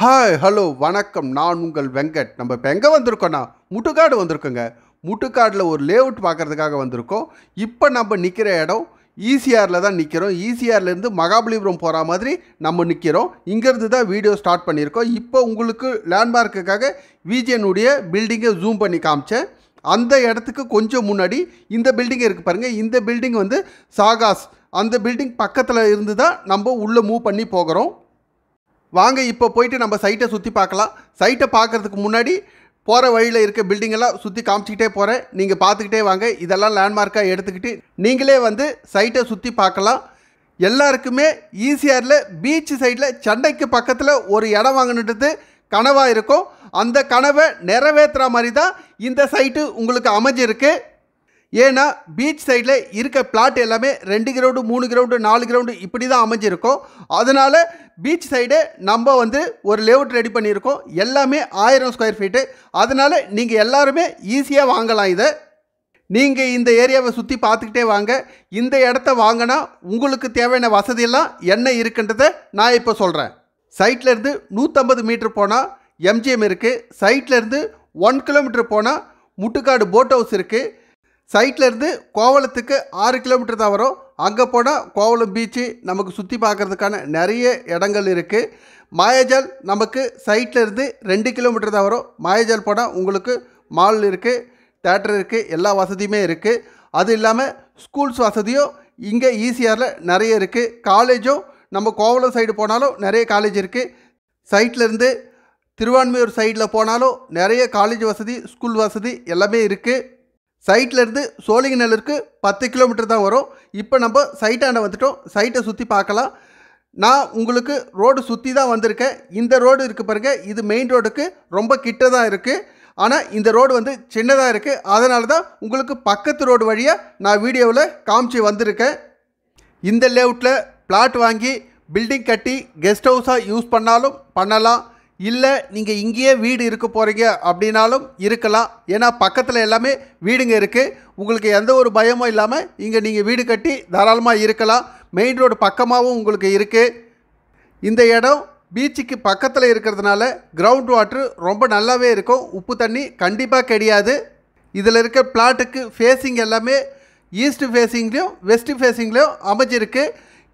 hi hello வணக்கம் நான் உங்கள் வெங்கட் நம்ம இப்போ எங்கே வந்திருக்கோன்னா முட்டுக்காடு வந்திருக்கோங்க முட்டுக்காடில் ஒரு லேஅவுட் பார்க்குறதுக்காக வந்திருக்கோம் இப்போ நம்ம நிற்கிற இடம் ஈசிஆரில் e தான் நிற்கிறோம் ஈசிஆர்லேருந்து e மகாபலிபுரம் போகிற மாதிரி நம்ம நிற்கிறோம் இங்கேருந்து தான் வீடியோ ஸ்டார்ட் பண்ணியிருக்கோம் இப்போ உங்களுக்கு லேண்ட்மார்க்குக்காக விஜேனுடைய பில்டிங்கை ஜூம் பண்ணி காமிச்சேன் அந்த இடத்துக்கு கொஞ்சம் முன்னாடி இந்த பில்டிங் இருக்குது பாருங்கள் இந்த பில்டிங் வந்து சாகாஸ் அந்த பில்டிங் பக்கத்தில் இருந்து தான் நம்ம உள்ளே மூவ் பண்ணி போகிறோம் வாங்க இப்போ போயிட்டு நம்ம சைட்டை சுற்றி பார்க்கலாம் சைட்டை பார்க்குறதுக்கு முன்னாடி போகிற வழியில் இருக்க பில்டிங்கெல்லாம் சுற்றி காமிச்சிக்கிட்டே போகிறேன் நீங்கள் பார்த்துக்கிட்டே வாங்க இதெல்லாம் லேண்ட்மார்க்காக எடுத்துக்கிட்டு நீங்களே வந்து சைட்டை சுற்றி பார்க்கலாம் எல்லாருக்குமே ஈசிஆரில் பீச் சைடில் சென்னைக்கு பக்கத்தில் ஒரு இடம் வாங்கினது கனவாக இருக்கும் அந்த கனவை நிறைவேற்றுற மாதிரி தான் இந்த சைட்டு உங்களுக்கு அமைஞ்சிருக்கு ஏன்னா பீச் சைடில் இருக்க பிளாட் எல்லாமே ரெண்டு கிரவுண்டு மூணு கிரவுண்டு நாலு கிரவுண்டு இப்படி தான் அமைஞ்சிருக்கும் அதனால் பீச் சைடு நம்ம வந்து ஒரு லேவுட் ரெடி பண்ணியிருக்கோம் எல்லாமே ஆயிரம் ஸ்கொயர் ஃபீட்டு அதனால் நீங்கள் எல்லாருமே ஈஸியாக வாங்கலாம் இதை நீங்கள் இந்த ஏரியாவை சுற்றி பார்த்துக்கிட்டே வாங்க இந்த இடத்த வாங்கினா உங்களுக்கு தேவையான வசதியெல்லாம் என்ன இருக்குன்றதை நான் இப்போ சொல்கிறேன் சைட்லேருந்து நூற்றம்பது மீட்டர் போனால் எம்ஜிஎம் இருக்குது சைட்லேருந்து ஒன் கிலோமீட்டர் போனால் முட்டுக்காடு போட் ஹவுஸ் இருக்குது சைட்லேருந்து கோவளத்துக்கு ஆறு கிலோமீட்டர் தான் வரும் அங்கே போனால் கோவலம் பீச்சு நமக்கு சுற்றி பார்க்குறதுக்கான நிறைய இடங்கள் இருக்குது மாயஜால் நமக்கு சைட்லேருந்து ரெண்டு கிலோமீட்டர் தான் வரும் மாயஜால் போனால் உங்களுக்கு மால் இருக்குது தேட்டர் இருக்குது எல்லா வசதியுமே இருக்குது அது இல்லாமல் ஸ்கூல்ஸ் வசதியும் இங்கே ஈஸியாரில் e நிறைய இருக்குது காலேஜும் நம்ம கோவலம் சைடு போனாலும் நிறைய காலேஜ் இருக்குது சைட்லேருந்து திருவான்மையூர் சைடில் போனாலும் நிறைய காலேஜ் வசதி ஸ்கூல் வசதி எல்லாமே இருக்குது சைட்லேருந்து சோழிங்கநல்லூருக்கு பத்து கிலோமீட்டர் தான் வரும் இப்போ நம்ம சைட்டாண்ட வந்துட்டோம் சைட்டை சுற்றி பார்க்கலாம் நான் உங்களுக்கு ரோடு சுற்றி தான் வந்திருக்கேன் இந்த ரோடு இருக்குது பாருங்கள் இது மெயின் ரோடுக்கு ரொம்ப கிட்ட தான் இருக்குது ஆனால் இந்த ரோடு வந்து சின்னதாக இருக்குது அதனால தான் உங்களுக்கு பக்கத்து ரோடு வழியாக நான் வீடியோவில் காமிச்சு வந்திருக்கேன் இந்த லேவுட்டில் பிளாட் வாங்கி பில்டிங் கட்டி கெஸ்ட் ஹவுஸாக யூஸ் பண்ணாலும் பண்ணலாம் இல்லை நீங்கள் இங்கேயே வீடு இருக்க போகிறீங்க அப்படின்னாலும் இருக்கலாம் ஏன்னா பக்கத்தில் எல்லாமே வீடுங்க இருக்குது உங்களுக்கு எந்த ஒரு பயமும் இல்லாமல் இங்கே நீங்கள் வீடு கட்டி தாராளமாக இருக்கலாம் மெயின் ரோடு பக்கமாகவும் உங்களுக்கு இருக்குது இந்த இடம் பீச்சுக்கு பக்கத்தில் இருக்கிறதுனால கிரவுண்ட் வாட்ரு ரொம்ப நல்லாவே இருக்கும் உப்பு தண்ணி கண்டிப்பாக கிடையாது இதில் இருக்க பிளாட்டுக்கு ஃபேஸிங் எல்லாமே ஈஸ்ட் ஃபேஸிங்லேயும் வெஸ்ட் ஃபேஸிங்லேயும் அமைஞ்சிருக்கு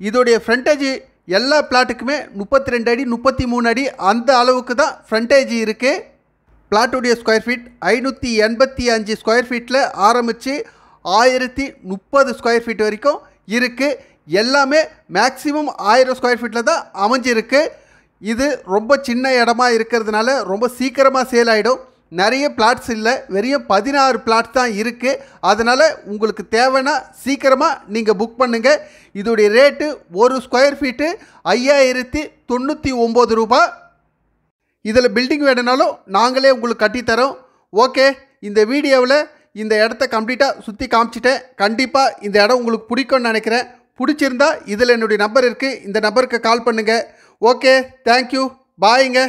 இதோடைய ஃப்ரண்டேஜ் எல்லா பிளாட்டுக்குமே முப்பத்தி ரெண்டு அடி முப்பத்தி மூணு அடி அந்த அளவுக்கு தான் ஃப்ரண்டேஜ் இருக்குது பிளாட்டுடைய ஸ்கொயர் ஃபீட் ஐநூற்றி எண்பத்தி அஞ்சு ஸ்கொயர் ஃபீட்டில் ஆரம்பித்து ஆயிரத்தி முப்பது ஸ்கொயர் ஃபீட் வரைக்கும் இருக்குது எல்லாமே மேக்ஸிமம் ஆயிரம் ஸ்கொயர் ஃபீட்டில் தான் அமைஞ்சிருக்கு இது ரொம்ப சின்ன இடமா இருக்கிறதுனால ரொம்ப சீக்கிரமாக சேல் ஆகிடும் நிறைய பிளாட்ஸ் இல்லை வெறும் பதினாறு பிளாட் தான் இருக்குது அதனால் உங்களுக்கு தேவைன்னா சீக்கிரமாக நீங்கள் புக் பண்ணுங்கள் இதோடைய ரேட்டு ஒரு ஸ்கொயர் ஃபீட்டு ஐயாயிரத்தி தொண்ணூற்றி ஒம்பது ரூபா இதில் பில்டிங் வேணுனாலும் நாங்களே உங்களுக்கு கட்டித்தரோம் ஓகே இந்த வீடியோவில் இந்த இடத்த கம்ப்ளீட்டாக சுற்றி காமிச்சிட்டேன் கண்டிப்பாக இந்த இடம் உங்களுக்கு பிடிக்கும்னு நினைக்கிறேன் பிடிச்சிருந்தா இதில் என்னுடைய நம்பர் இருக்குது இந்த நம்பருக்கு கால் பண்ணுங்கள் ஓகே தேங்க்யூ பாய்ங்க